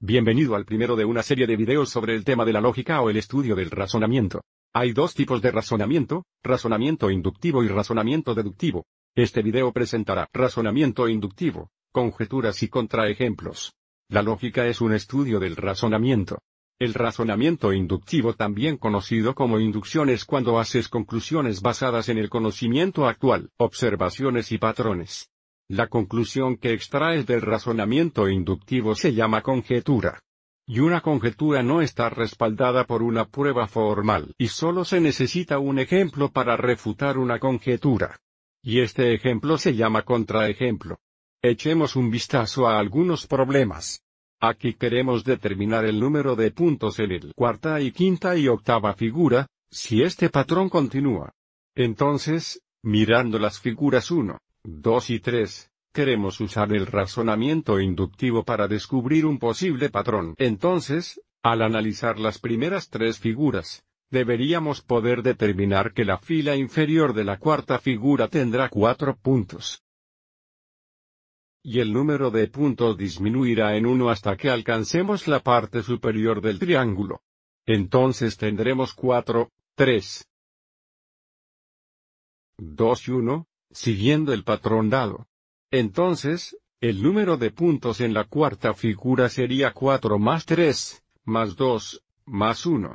Bienvenido al primero de una serie de videos sobre el tema de la lógica o el estudio del razonamiento. Hay dos tipos de razonamiento, razonamiento inductivo y razonamiento deductivo. Este video presentará razonamiento inductivo, conjeturas y contraejemplos. La lógica es un estudio del razonamiento. El razonamiento inductivo también conocido como inducción es cuando haces conclusiones basadas en el conocimiento actual, observaciones y patrones. La conclusión que extraes del razonamiento inductivo se llama conjetura. Y una conjetura no está respaldada por una prueba formal y solo se necesita un ejemplo para refutar una conjetura. Y este ejemplo se llama contraejemplo. Echemos un vistazo a algunos problemas. Aquí queremos determinar el número de puntos en el cuarta y quinta y octava figura, si este patrón continúa. Entonces, mirando las figuras 1, 2 y 3, queremos usar el razonamiento inductivo para descubrir un posible patrón. Entonces, al analizar las primeras tres figuras, deberíamos poder determinar que la fila inferior de la cuarta figura tendrá cuatro puntos. Y el número de puntos disminuirá en uno hasta que alcancemos la parte superior del triángulo. Entonces tendremos 4, 3, 2 y 1, siguiendo el patrón dado. Entonces, el número de puntos en la cuarta figura sería 4 más 3, más 2, más 1.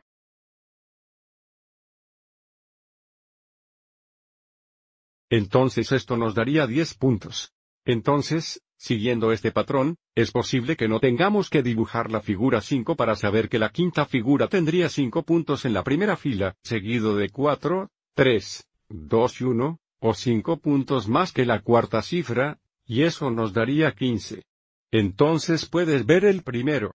Entonces esto nos daría 10 puntos. Entonces, siguiendo este patrón, es posible que no tengamos que dibujar la figura 5 para saber que la quinta figura tendría 5 puntos en la primera fila, seguido de 4, 3, 2 y 1, o cinco puntos más que la cuarta cifra, y eso nos daría 15. Entonces puedes ver el primero.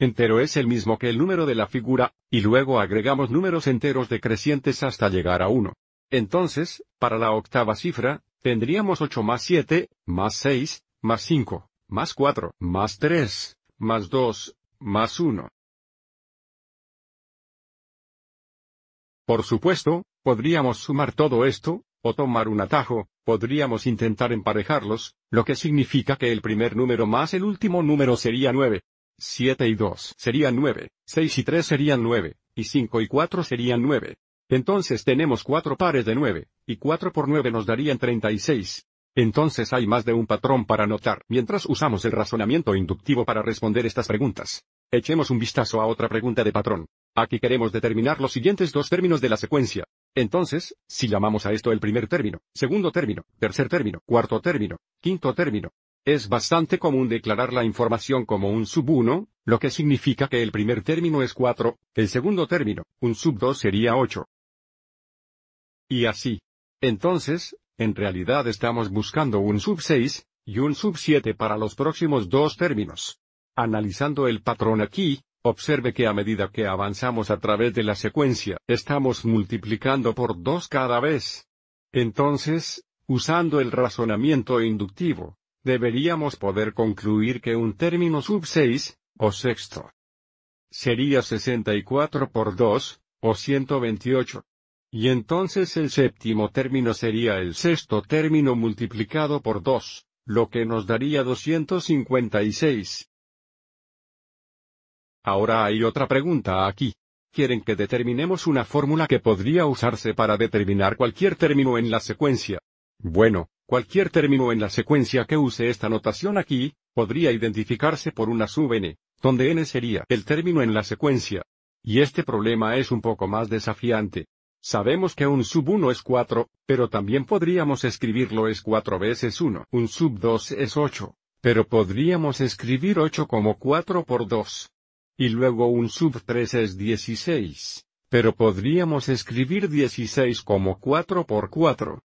Entero es el mismo que el número de la figura, y luego agregamos números enteros decrecientes hasta llegar a 1. Entonces, para la octava cifra, tendríamos 8 más 7, más 6, más 5, más 4, más 3, más 2, más 1. Por supuesto, Podríamos sumar todo esto, o tomar un atajo, podríamos intentar emparejarlos, lo que significa que el primer número más el último número sería 9. 7 y 2 serían 9, 6 y 3 serían 9, y 5 y 4 serían 9. Entonces tenemos 4 pares de 9, y 4 por 9 nos darían 36. Entonces hay más de un patrón para notar mientras usamos el razonamiento inductivo para responder estas preguntas. Echemos un vistazo a otra pregunta de patrón. Aquí queremos determinar los siguientes dos términos de la secuencia. Entonces, si llamamos a esto el primer término, segundo término, tercer término, cuarto término, quinto término, es bastante común declarar la información como un sub 1, lo que significa que el primer término es 4, el segundo término, un sub 2 sería 8. Y así. Entonces, en realidad estamos buscando un sub 6, y un sub 7 para los próximos dos términos. Analizando el patrón aquí, Observe que a medida que avanzamos a través de la secuencia, estamos multiplicando por dos cada vez. Entonces, usando el razonamiento inductivo, deberíamos poder concluir que un término sub 6, o sexto, sería 64 por 2, o 128. Y entonces el séptimo término sería el sexto término multiplicado por 2, lo que nos daría 256. Ahora hay otra pregunta aquí. Quieren que determinemos una fórmula que podría usarse para determinar cualquier término en la secuencia. Bueno, cualquier término en la secuencia que use esta notación aquí, podría identificarse por una sub n, donde n sería el término en la secuencia. Y este problema es un poco más desafiante. Sabemos que un sub 1 es 4, pero también podríamos escribirlo es 4 veces 1. Un sub 2 es 8, pero podríamos escribir 8 como 4 por 2 y luego un sub 3 es 16, pero podríamos escribir 16 como 4 por 4.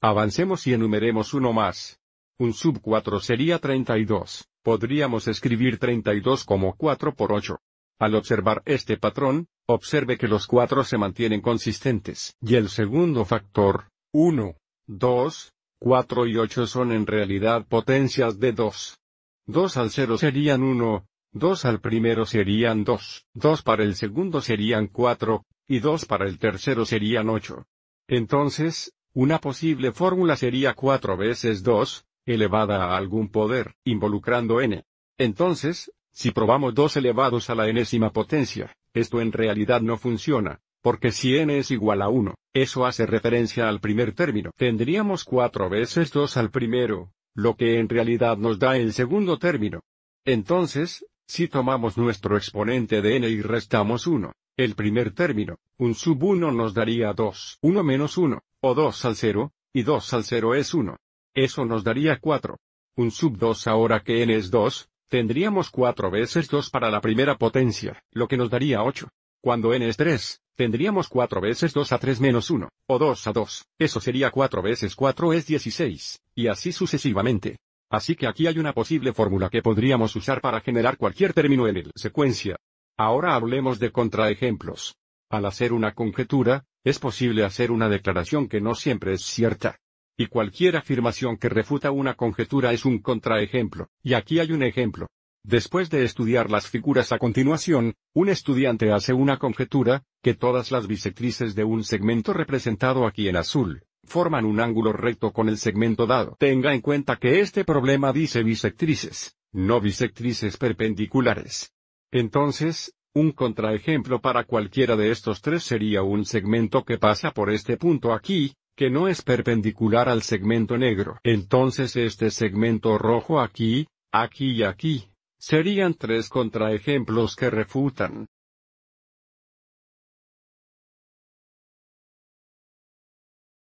Avancemos y enumeremos uno más. Un sub 4 sería 32, podríamos escribir 32 como 4 por 8. Al observar este patrón, observe que los 4 se mantienen consistentes, y el segundo factor, 1, 2, 4 y 8 son en realidad potencias de 2. 2 al 0 serían 1, 2 al primero serían 2, 2 para el segundo serían 4, y 2 para el tercero serían 8. Entonces, una posible fórmula sería 4 veces 2, elevada a algún poder, involucrando n. Entonces, si probamos 2 elevados a la enésima potencia, esto en realidad no funciona, porque si n es igual a 1, eso hace referencia al primer término. Tendríamos 4 veces 2 al primero, lo que en realidad nos da el segundo término. Entonces, si tomamos nuestro exponente de n y restamos 1, el primer término, un sub 1 nos daría 2, 1 menos 1, o 2 al 0, y 2 al 0 es 1. Eso nos daría 4. Un sub 2 ahora que n es 2, tendríamos 4 veces 2 para la primera potencia, lo que nos daría 8. Cuando n es 3, tendríamos 4 veces 2 a 3 menos 1, o 2 a 2, eso sería 4 veces 4 es 16, y así sucesivamente. Así que aquí hay una posible fórmula que podríamos usar para generar cualquier término en el secuencia. Ahora hablemos de contraejemplos. Al hacer una conjetura, es posible hacer una declaración que no siempre es cierta. Y cualquier afirmación que refuta una conjetura es un contraejemplo, y aquí hay un ejemplo. Después de estudiar las figuras a continuación, un estudiante hace una conjetura, que todas las bisectrices de un segmento representado aquí en azul, forman un ángulo recto con el segmento dado. Tenga en cuenta que este problema dice bisectrices, no bisectrices perpendiculares. Entonces, un contraejemplo para cualquiera de estos tres sería un segmento que pasa por este punto aquí, que no es perpendicular al segmento negro. Entonces este segmento rojo aquí, aquí y aquí, serían tres contraejemplos que refutan,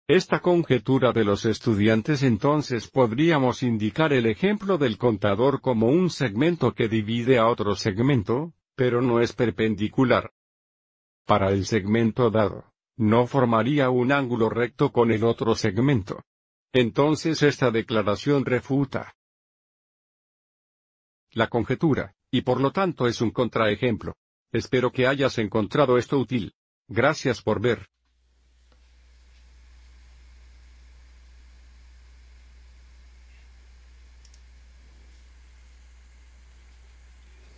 Esta conjetura de los estudiantes entonces podríamos indicar el ejemplo del contador como un segmento que divide a otro segmento, pero no es perpendicular. Para el segmento dado, no formaría un ángulo recto con el otro segmento. Entonces esta declaración refuta la conjetura, y por lo tanto es un contraejemplo. Espero que hayas encontrado esto útil. Gracias por ver.